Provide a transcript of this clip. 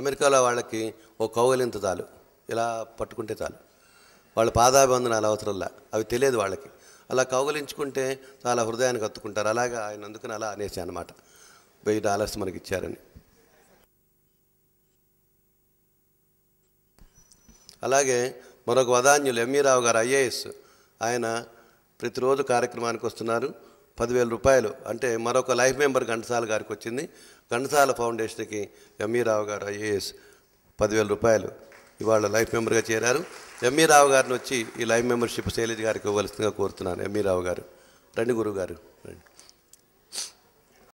అమెరికాలో వాళ్ళకి ఓ కౌగలింత చాలు ఇలా పట్టుకుంటే చాలు వాళ్ళ పాదాభివందనాలు అవసరంలా అవి తెలియదు వాళ్ళకి అలా కౌగలించుకుంటే చాలా హృదయానికి కత్తుకుంటారు అలాగే ఆయన అందుకని అలా అనేసి అనమాట వెయ్యి డాలర్స్ మనకి ఇచ్చారని అలాగే మరొక వదాన్యులు ఎంఈ రావు గారు ఐఏఎస్ ఆయన ప్రతిరోజు కార్యక్రమానికి వస్తున్నారు పదివేల రూపాయలు అంటే మరొక లైఫ్ మెంబర్ ఘంటసాల గారికి వచ్చింది ఘంటసాల ఫౌండేషన్కి ఎంఈరావు గారు ఐఏఎస్ పదివేల రూపాయలు ఇవాళ లైఫ్ మెంబర్గా చేరారు ఎంఈరావు గారిని వచ్చి ఈ లైఫ్ మెంబర్షిప్ శైలజ గారికి ఇవ్వవలసిందిగా కోరుతున్నాను ఎంఈరావు గారు రండి గురువు గారు రండి